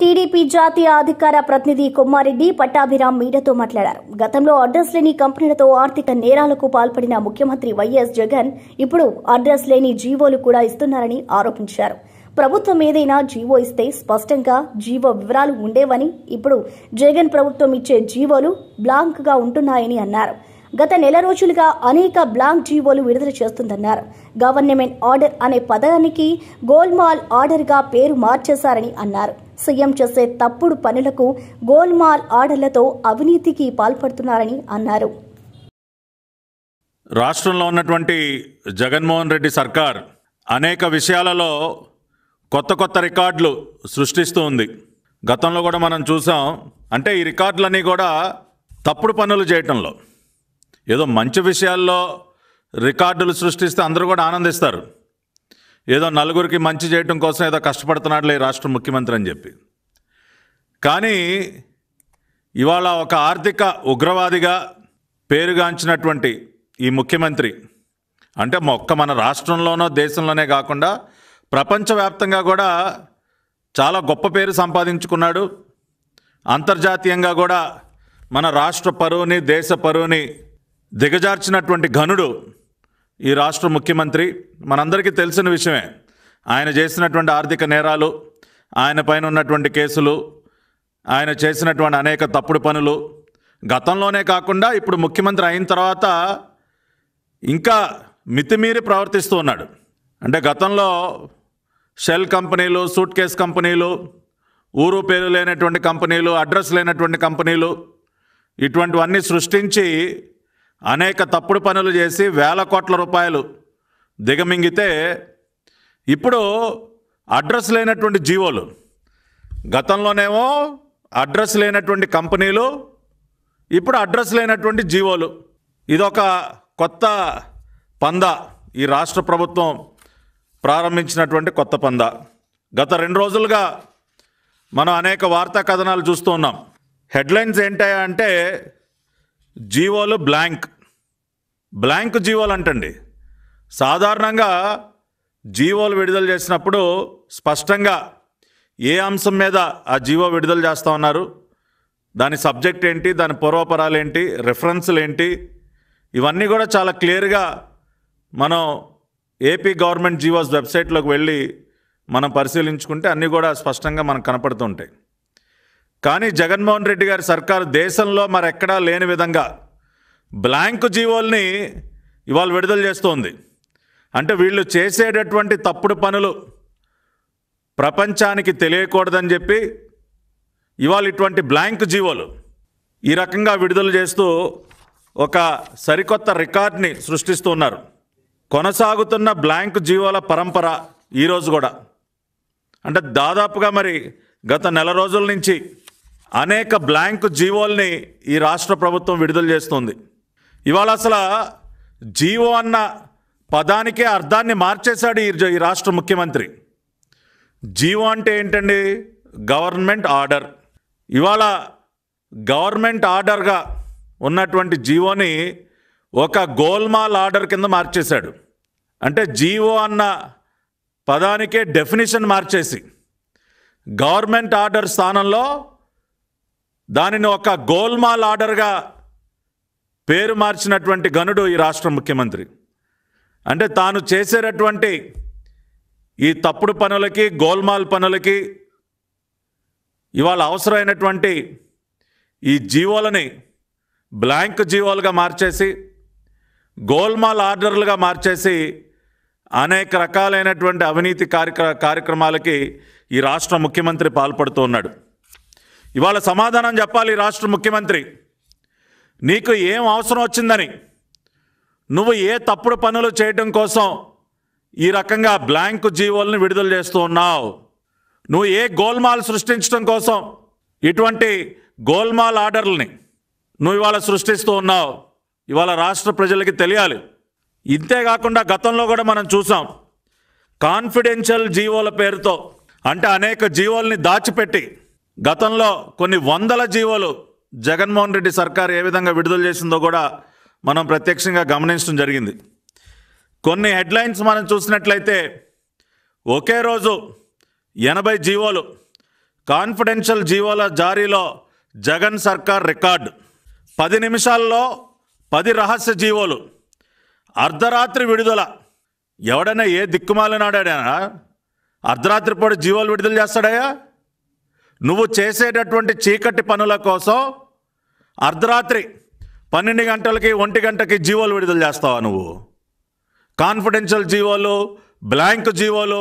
TDP జాతీయ అధికార ప్రతినిధి కుమ్మారెడ్డి పట్టాభిరామ్ మీడియాతో మాట్లాడారు గతంలో అడ్రస్ లేని కంపెనీలతో ఆర్థిక నేరాలకు పాల్పడిన ముఖ్యమంత్రి వైఎస్ జగన్ ఇప్పుడు అడ్రస్ లేని జీవోలు కూడా ఇస్తున్నారని ఆరోపించారు ప్రభుత్వం ఏదైనా జీవో ఇస్తే స్పష్టంగా జీవో వివరాలు ఉండేవని ఇప్పుడు జగన్ ప్రభుత్వం ఇచ్చే జీవోలు బ్లాంక్గా ఉంటున్నాయని అన్నారు గత నెల రోజులుగా అనేక బ్లాంక్ జీవోలు విడుదల చేస్తుందన్నారు గవర్నమెంట్ ఆర్డర్ అనే పదానికి గోల్మాల్ ఆర్డర్గా పేరు మార్చేశారని అన్నారు సీఎం చేసే తప్పుడు పనులకు గోల్మాల్ ఆర్డర్లతో అవినీతికి పాల్పడుతున్నారని అన్నారు రాష్ట్రంలో ఉన్నటువంటి జగన్మోహన్ రెడ్డి సర్కార్ అనేక విషయాలలో కొత్త కొత్త రికార్డులు సృష్టిస్తూ ఉంది గతంలో కూడా మనం చూసాం అంటే ఈ రికార్డులన్నీ కూడా తప్పుడు పనులు చేయటంలో ఏదో మంచి విషయాల్లో రికార్డులు సృష్టిస్తే అందరూ కూడా ఆనందిస్తారు ఏదో నలుగురికి మంచి చేయటం కోసం ఏదో కష్టపడుతున్నాడులే రాష్ట్ర ముఖ్యమంత్రి అని చెప్పి కానీ ఇవాళ ఒక ఆర్థిక ఉగ్రవాదిగా పేరుగాంచినటువంటి ఈ ముఖ్యమంత్రి అంటే మొక్క మన రాష్ట్రంలోనో దేశంలోనే కాకుండా ప్రపంచవ్యాప్తంగా కూడా చాలా గొప్ప పేరు సంపాదించుకున్నాడు అంతర్జాతీయంగా కూడా మన రాష్ట్ర పరువుని దేశ పరువుని దిగజార్చినటువంటి ఘనుడు ఈ రాష్ట్ర ముఖ్యమంత్రి మనందరికీ తెలిసిన విషయమే ఆయన చేసినటువంటి ఆర్థిక నేరాలు ఆయన పైన ఉన్నటువంటి కేసులు ఆయన చేసినటువంటి అనేక తప్పుడు పనులు గతంలోనే కాకుండా ఇప్పుడు ముఖ్యమంత్రి అయిన తర్వాత ఇంకా మితిమీరి ప్రవర్తిస్తూ ఉన్నాడు అంటే గతంలో షెల్ కంపెనీలు సూట్ కేస్ కంపెనీలు ఊరు పేరు లేనటువంటి కంపెనీలు అడ్రస్ లేనటువంటి కంపెనీలు ఇటువంటివన్నీ సృష్టించి అనేక తప్పుడు పనులు చేసి వేల కోట్ల రూపాయలు దిగమింగితే ఇప్పుడు అడ్రస్ లేనటువంటి జీవోలు గతంలోనేమో అడ్రస్ లేనటువంటి కంపెనీలు ఇప్పుడు అడ్రస్ లేనటువంటి జీవోలు ఇదొక కొత్త పంద ఈ రాష్ట్ర ప్రభుత్వం ప్రారంభించినటువంటి కొత్త పంద గత రెండు రోజులుగా మనం అనేక వార్తా కథనాలు చూస్తూ ఉన్నాం హెడ్లైన్స్ ఏంటంటే జీవోలు బ్లాంక్ బ్లాంక్ జీవోలు అంటండి సాధారణంగా జీవోలు విడుదల చేసినప్పుడు స్పష్టంగా ఏ అంశం మీద ఆ జీవో విడుదల చేస్తూ ఉన్నారు దాని సబ్జెక్ట్ ఏంటి దాని పూర్వపరాలు ఏంటి రెఫరెన్సులు ఏంటి ఇవన్నీ కూడా చాలా క్లియర్గా మనం ఏపీ గవర్నమెంట్ జీవోస్ వెబ్సైట్లోకి వెళ్ళి మనం పరిశీలించుకుంటే అన్నీ కూడా స్పష్టంగా మనకు కనపడుతుంటాయి కానీ జగన్మోహన్ రెడ్డి గారి సర్కారు దేశంలో మరెక్కడా లేని విధంగా బ్లాంక్ జీవోల్ని ఇవాళ విడుదల చేస్తోంది అంటే వీళ్ళు చేసేటటువంటి తప్పుడు పనులు ప్రపంచానికి తెలియకూడదని చెప్పి ఇవాళ ఇటువంటి బ్లాంక్ జీవోలు ఈ రకంగా విడుదల చేస్తూ ఒక సరికొత్త రికార్డ్ని సృష్టిస్తున్నారు కొనసాగుతున్న బ్లాంక్ జీవోల పరంపర ఈరోజు కూడా అంటే దాదాపుగా మరి గత నెల రోజుల నుంచి అనేక బ్లాంక్ జీవోల్ని ఈ రాష్ట్ర ప్రభుత్వం విడుదల చేస్తుంది ఇవాళ అసలు జీవో అన్న పదానికే అర్థాన్ని మార్చేశాడు ఈ ఈ రాష్ట్ర ముఖ్యమంత్రి జీవో అంటే ఏంటండి గవర్నమెంట్ ఆర్డర్ ఇవాళ గవర్నమెంట్ ఆర్డర్గా ఉన్నటువంటి జీవోని ఒక గోల్మాల్ ఆర్డర్ కింద మార్చేశాడు అంటే జీవో అన్న పదానికే డెఫినేషన్ మార్చేసి గవర్నమెంట్ ఆర్డర్ స్థానంలో దానిని ఒక గోల్మాల్ ఆర్డర్గా పేరు మార్చినటువంటి గనుడు ఈ రాష్ట్ర ముఖ్యమంత్రి అంటే తాను చేసేటటువంటి ఈ తప్పుడు పనులకి గోల్మాల్ పనులకి ఇవాళ అవసరమైనటువంటి ఈ జీవోలని బ్లాంక్ జీవోలుగా మార్చేసి గోల్మాల్ ఆర్డర్లుగా మార్చేసి అనేక రకాలైనటువంటి అవినీతి కార్యక్ర కార్యక్రమాలకి ఈ రాష్ట్ర ముఖ్యమంత్రి పాల్పడుతూ ఉన్నాడు ఇవాళ సమాధానం చెప్పాలి రాష్ట్ర ముఖ్యమంత్రి నీకు ఏం అవసరం వచ్చిందని నువ్వు ఏ తప్పుడు పనులు చేయటం కోసం ఈ రకంగా బ్లాంక్ జీవోల్ని విడుదల చేస్తూ ఉన్నావు నువ్వు ఏ గోల్మాల్ సృష్టించడం కోసం ఇటువంటి గోల్మాల్ ఆర్డర్లని నువ్వు ఇవాళ సృష్టిస్తూ ఉన్నావు ఇవాళ రాష్ట్ర ప్రజలకి తెలియాలి ఇంతేకాకుండా గతంలో కూడా మనం చూసాం కాన్ఫిడెన్షియల్ జీవోల పేరుతో అంటే అనేక జీవోల్ని దాచిపెట్టి గతంలో కొన్ని వందల జీవోలు జగన్మోహన్ రెడ్డి సర్కార్ ఏ విధంగా విడుదల చేసిందో కూడా మనం ప్రత్యక్షంగా గమనించడం జరిగింది కొన్ని హెడ్లైన్స్ మనం చూసినట్లయితే ఒకే రోజు ఎనభై జీవోలు కాన్ఫిడెన్షియల్ జీవోల జారీలో జగన్ సర్కార్ రికార్డు పది నిమిషాల్లో పది రహస్య జీవోలు అర్ధరాత్రి విడుదల ఎవడైనా ఏ దిక్కుమాలనాడా అర్ధరాత్రి పూట జీవోలు విడుదల చేస్తాడయా నువ్వు చేసేటటువంటి చీకటి పనుల కోసం అర్ధరాత్రి పన్నెండు గంటలకి ఒంటి గంటకి జీవోలు విడుదల చేస్తావా నువ్వు కాన్ఫిడెన్షియల్ జీవోలు బ్లాంక్ జీవోలు